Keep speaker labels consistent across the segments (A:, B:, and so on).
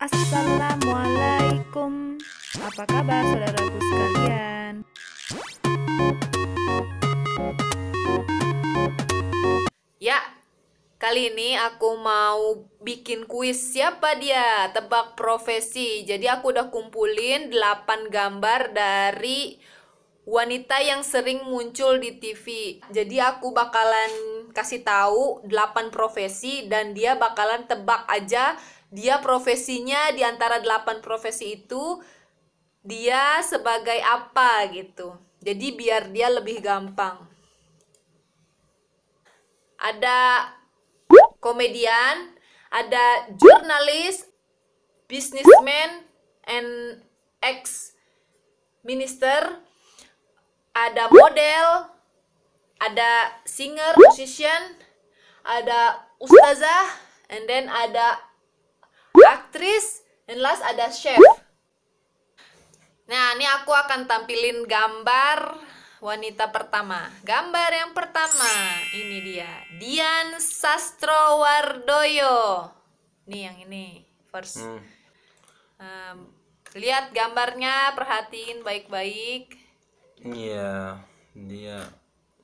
A: Assalamualaikum Apa kabar saudaraku sekalian? Ya, kali ini aku mau bikin kuis siapa dia? Tebak profesi Jadi aku udah kumpulin 8 gambar dari wanita yang sering muncul di TV Jadi aku bakalan kasih tahu 8 profesi dan dia bakalan tebak aja dia profesinya di antara delapan profesi itu dia sebagai apa gitu. Jadi biar dia lebih gampang. Ada komedian, ada jurnalis, businessman, and ex minister, ada model, ada singer, musician, ada ustazah, and then ada aktris, dan last ada chef. Nah, ini aku akan tampilin gambar wanita pertama. Gambar yang pertama, ini dia. Dian Sastrowardoyo. Nih yang ini, first. Hmm. Um, lihat gambarnya, perhatiin baik-baik.
B: Iya, -baik. yeah, dia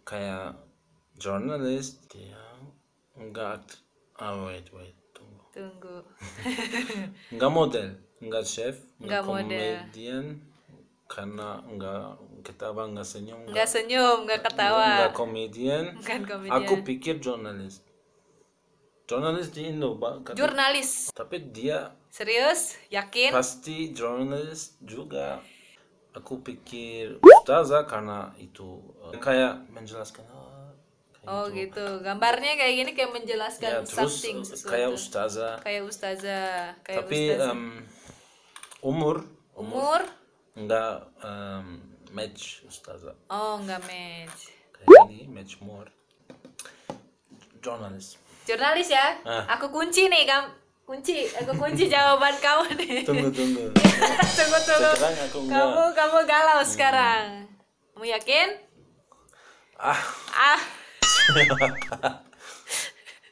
B: kayak jurnalis, dia enggak. Oh, wait, wait
A: tunggu
B: nggak model enggak chef nggak komedian karena nggak ketawa enggak senyum enggak
A: senyum enggak ketawa enggak
B: komedian aku pikir jurnalis jurnalis di Indo jurnalis tapi dia
A: serius yakin
B: pasti jurnalis juga aku pikir ustazah karena itu eh, kayak menjelaskan oh,
A: Gitu. Oh untuk, gitu. Gambarnya kayak gini kayak menjelaskan ya, terus something eh, sesuatu. Kayak
B: ustazah.
A: Kayak ustazah. Kayak Tapi ustazah. Um, umur, umur umur
B: enggak um, match ustazah.
A: Oh, enggak match.
B: Kayak ini match more. Jurnalis.
A: Jurnalis ya? Ah. Aku kunci nih, kam Kunci, aku kunci jawaban kamu nih. Tunggu,
B: tunggu. tunggu, tunggu. aku Kamu
A: kamu galau hmm. sekarang. Kamu yakin? Ah. Ah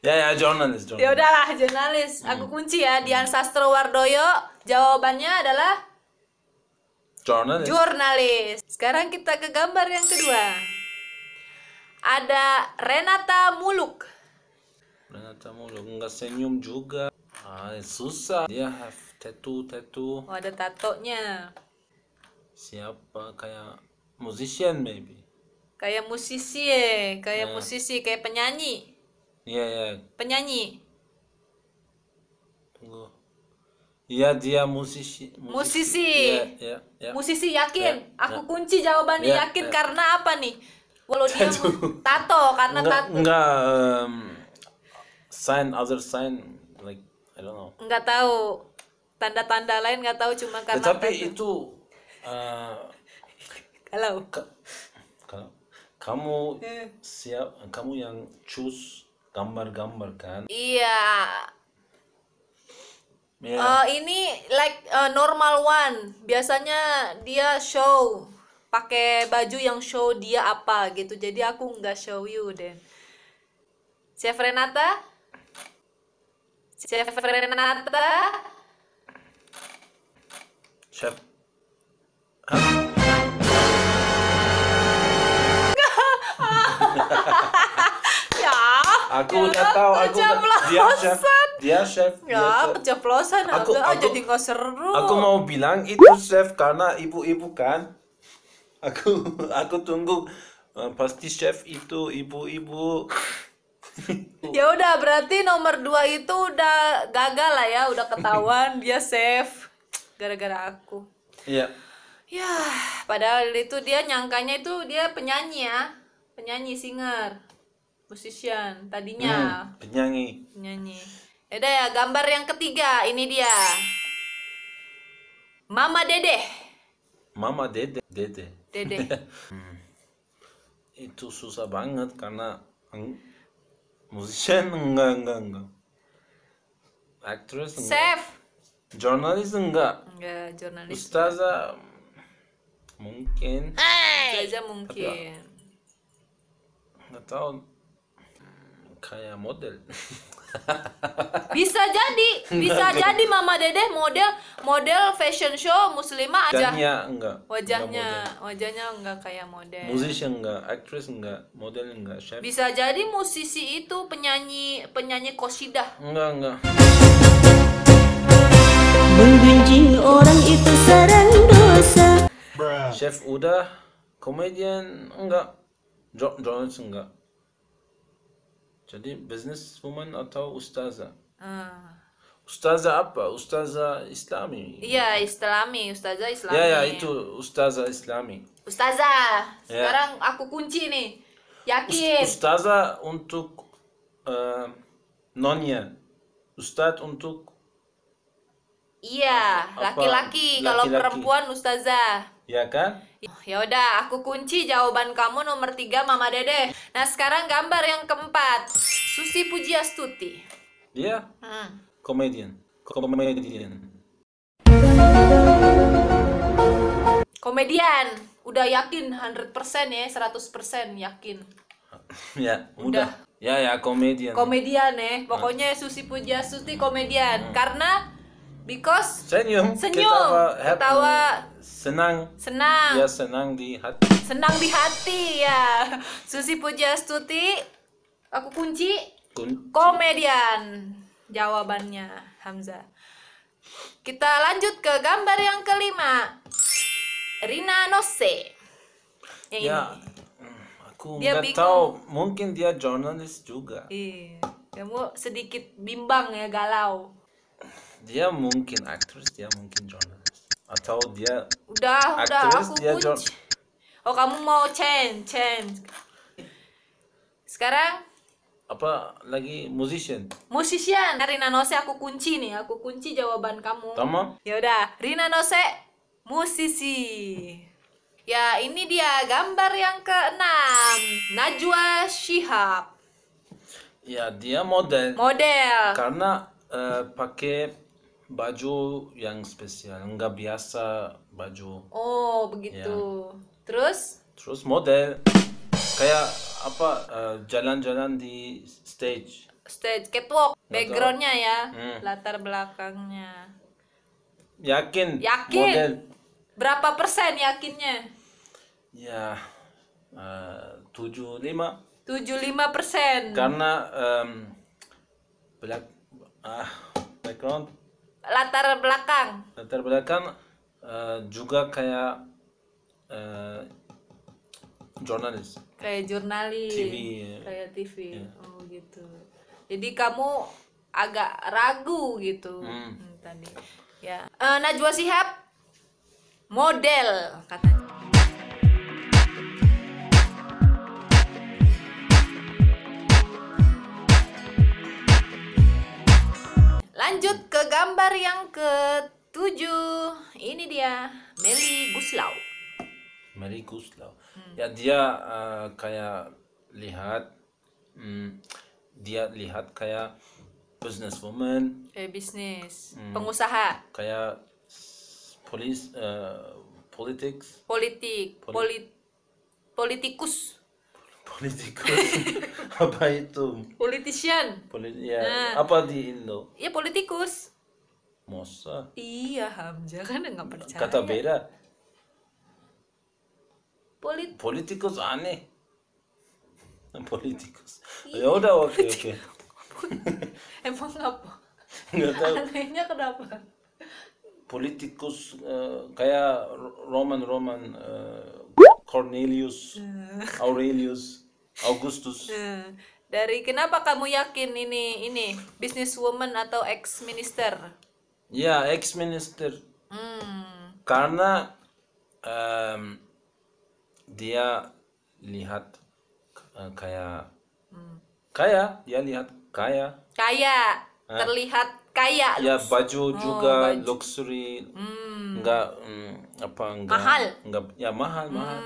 B: ya ya jurnalis ya
A: udahlah jurnalis aku hmm. kunci ya Dian Sastro Wardoyo jawabannya adalah jurnalis jurnalis sekarang kita ke gambar yang kedua ada Renata Muluk
B: Renata Muluk nggak senyum juga ah susah dia have tattoo tattoo
A: oh ada tatonya
B: siapa kayak musician maybe
A: kayak musisi ya kayak nah. musisi kayak penyanyi iya yeah, penyanyi
B: tunggu iya dia musisi musisi musisi, yeah, yeah, yeah. musisi
A: yakin yeah, iya. aku yeah. kunci jawabannya yeah, yakin yeah. karena apa nih walau dia tato karena enggak, tato
B: enggak um, sign other sign like I don't know
A: enggak tahu tanda-tanda lain enggak tahu cuma karena tapi tato.
B: itu uh, kalau kamu eh. siap kamu yang choose gambar-gambar kan? Iya. Yeah. Iya. Uh,
A: ini like uh, normal one. Biasanya dia show pakai baju yang show dia apa gitu. Jadi aku nggak show you deh. Chef Renata? Chef Renata? Chef. aku ya, udah tahu aku udah, dia chef dia ya, chef ya dia keceplosan aku, aku, jadi nggak seru aku
B: mau bilang itu chef karena ibu-ibu kan aku aku tunggu eh, pasti chef itu ibu-ibu
A: ya udah berarti nomor dua itu udah gagal lah ya udah ketahuan dia chef gara-gara aku iya ya padahal itu dia nyangkanya itu dia penyanyi ya penyanyi singer Musician tadinya. Hmm,
B: penyanyi.
A: Penyanyi. ada ya, gambar yang ketiga ini dia. Mama Dede.
B: Mama Dede. Dede. Dede. hmm. Itu susah banget karena musician enggak enggak enggak. Actress enggak. Chef. Jurnalis enggak.
A: Enggak, jurnalis.
B: Ustazah mungkin.
A: Ustazah mungkin.
B: enggak ah, tahu kayak model
A: bisa jadi bisa jadi mama dedeh model model fashion show muslimah aja wajahnya
B: enggak wajahnya enggak
A: wajahnya enggak kayak model musisi
B: enggak aktris enggak model enggak chef bisa
A: jadi musisi itu penyanyi penyanyi kosidah enggak enggak menggunjing orang itu sarang dosa
B: Bruh. chef udah komedian enggak john Jones enggak jadi businesswoman atau ustazah? Uh. Ustazah apa? Ustazah Islami.
A: Iya, Islami, ustazah Islami. Ya, ya, itu
B: ustazah Islami.
A: Ustazah. Ya. Sekarang aku kunci nih. Yakin.
B: Ustazah untuk uh, nonnya. ustaz untuk
A: Iya, laki-laki. Kalau perempuan ustazah. Ya kan? Ya udah, aku kunci jawaban kamu nomor tiga Mama Dede. Nah, sekarang gambar yang keempat. Susi Pujiastuti. Dia? Hmm.
B: Komedian. Komedian.
A: Komedian. Udah yakin 100% ya, 100% yakin.
B: ya, udah. udah. Ya ya, komedian. Komedian
A: ya. Pokoknya Susi Pujiastuti komedian. Hmm. Karena Because
B: senyum, senyum, ketawa, happy, ketawa senang, senang, ya senang di hati,
A: senang di hati ya. Susi Puja Stuti aku kunci, kunci. komedian, jawabannya Hamza. Kita lanjut ke gambar yang kelima, Rina Nose. Yang ya, ini.
B: Hmm, aku nggak tahu, mungkin dia jurnalis juga.
A: Iya, kamu sedikit bimbang ya galau
B: dia mungkin aktris dia mungkin jurnalis atau dia udah aktris, udah aku dia kunci
A: oh kamu mau change change sekarang
B: apa lagi musician
A: musician nah, Rina Nose aku kunci nih aku kunci jawaban kamu Tama? ya udah Rina Nose musisi ya ini dia gambar yang keenam Najwa Shihab
B: ya dia model model karena uh, pakai baju yang spesial nggak biasa baju
A: oh begitu ya. terus
B: terus model kayak apa eh, jalan-jalan uh, di stage
A: stage catwalk backgroundnya ya hmm. latar belakangnya
B: yakin yakin model.
A: berapa persen yakinnya
B: ya eh, tujuh lima
A: tujuh lima persen karena
B: um, black ah background
A: latar belakang
B: latar belakang uh, juga kayak uh, jurnalis
A: kayak jurnalis TV, kayak TV yeah. oh gitu jadi kamu agak ragu gitu hmm. hmm tadi ya uh, Najwa Sihab model katanya Lanjut ke gambar yang ketujuh. Ini dia Meli Guslau.
B: Meli Guslau. Hmm. Ya dia uh, kayak lihat hmm, dia lihat kayak businesswoman.
A: Eh bisnis. Hmm, Pengusaha.
B: Kayak polis uh, politics.
A: Politik. Polit politikus politikus
B: apa itu
A: politician
B: Polit ya. Nah. apa di Indo
A: ya politikus
B: masa
A: iya Hamzah kan nggak percaya kata beda Polit
B: politikus aneh politikus iya. ya udah oke oke
A: emang apa nggak tahu anehnya kenapa
B: politikus uh, kayak Roman Roman uh, eh, Cornelius, eh. Aurelius, Augustus.
A: Eh, dari kenapa kamu yakin ini ini businesswoman atau ex minister?
B: Ya ex minister. Hmm. Karena um, dia lihat uh, kaya, hmm. kaya dia lihat kaya.
A: Kaya terlihat kaya. Ya baju oh, juga oh, baju.
B: luxury. Hmm nggak mm, apa nggak mahal ya mahal hmm. mahal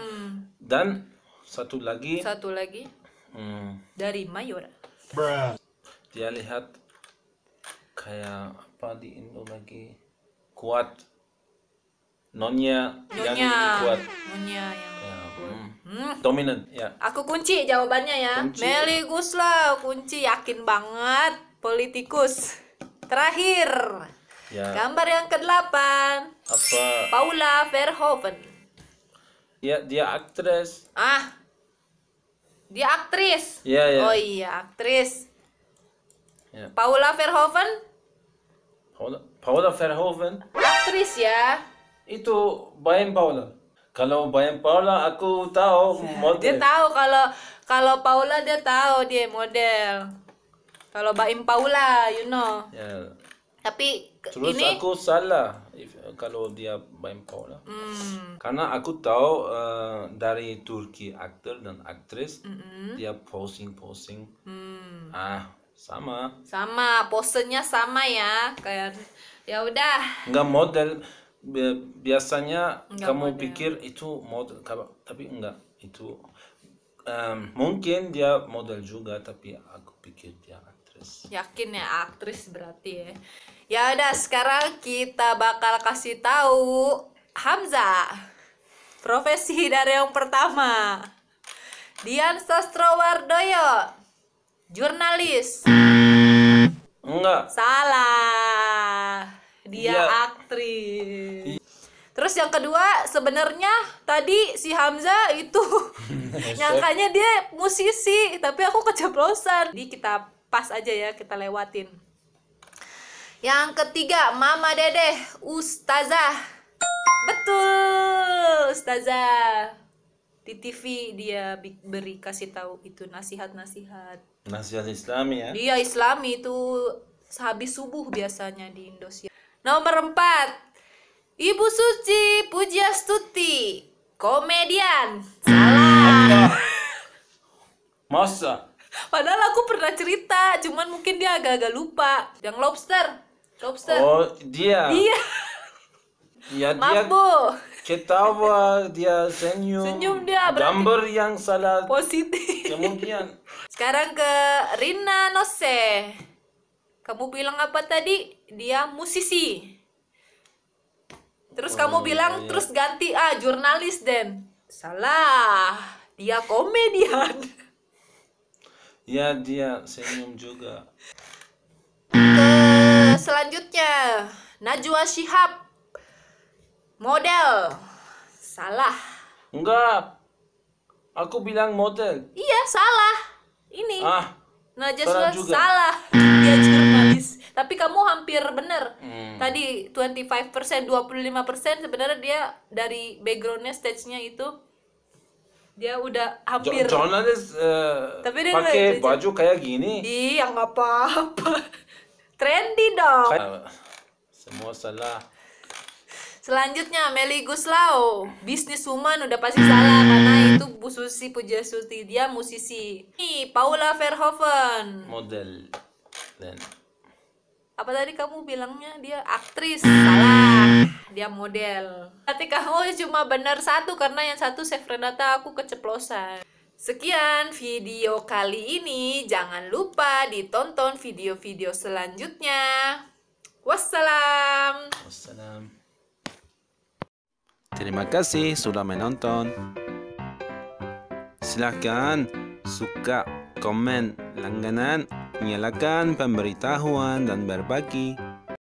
B: dan satu lagi
A: satu lagi
B: hmm,
A: dari Mayora
B: dia lihat kayak apa di Indo lagi kuat nonya yang yang ya, kuat nonya mm. yang hmm. Dominant dominan ya
A: aku kunci jawabannya ya kunci. Meli Guslau kunci yakin banget politikus terakhir ya. gambar yang ke delapan apa Paula Verhoeven
B: ya dia aktris
A: ah dia aktris ya, ya. oh iya aktris ya. Paula Verhoeven
B: Paula, Paula Verhoeven
A: aktris ya
B: itu Bayan Paula kalau Bayan Paula aku tahu ya, model dia tahu
A: kalau kalau Paula dia tahu dia model kalau Baim Paula you know ya tapi Terus ini aku
B: salah if, kalau dia main lah.
A: Mm.
B: Karena aku tahu uh, dari Turki aktor dan aktris mm -hmm. dia posing posing. Mm. Ah, sama.
A: Sama, posenya sama ya. Kayak ya udah. Enggak model
B: biasanya enggak kamu model. pikir itu model tapi enggak itu um, mungkin dia model juga tapi aku pikir dia
A: aktris. Yakin ya aktris berarti ya. Ya udah sekarang kita bakal kasih tahu Hamzah. Profesi dari yang pertama. Dian Sastrowardoyo. Jurnalis. Enggak. Salah. Dia ya. aktris. Terus yang kedua sebenarnya tadi si Hamzah itu nyangkanya dia musisi tapi aku keceplosan. Jadi kita pas aja ya kita lewatin. Yang ketiga, Mama Dede Ustazah. Betul, Ustazah. Di TV dia beri kasih tahu itu nasihat-nasihat.
B: Nasihat Islami
A: ya? Iya, Islami itu habis subuh biasanya di Indonesia Nomor empat Ibu Suci Puja Pujiastuti, komedian.
B: Salah. Masa?
A: Padahal aku pernah cerita, cuman mungkin dia agak-agak lupa. Yang lobster, Lobster. Oh,
B: dia. Dia. Ya, Maaf, dia. Bu. Ketawa, dia senyum. Senyum
A: dia. Gambar
B: yang salah. Positif. Kemudian.
A: Sekarang ke Rina Nose. Kamu bilang apa tadi? Dia musisi. Terus oh, kamu iya, bilang iya. terus ganti ah jurnalis dan salah dia komedian.
B: Ya dia senyum juga
A: selanjutnya Najwa Shihab model salah
B: enggak aku bilang model
A: iya salah ini ah Najwa salah dia jurnalis tapi kamu hampir bener hmm. tadi 25 25 sebenarnya dia dari backgroundnya stage-nya itu dia udah hampir
B: jurnalis uh, eh, tapi dia pakai baju kayak gini
A: iya nggak apa-apa Trendy dong. Kan-
B: Semua salah.
A: Selanjutnya Meli Guslau, woman udah pasti salah karena itu Bu Susi Pujasuti, dia musisi. Ini Paula Verhoeven.
B: Model dan
A: apa tadi kamu bilangnya dia aktris salah dia model tapi kamu cuma benar satu karena yang satu saya aku keceplosan Sekian video kali ini. Jangan lupa ditonton video-video selanjutnya. Wassalam.
B: Wassalam. Terima kasih sudah menonton. Silahkan suka, komen, langganan, nyalakan pemberitahuan, dan berbagi.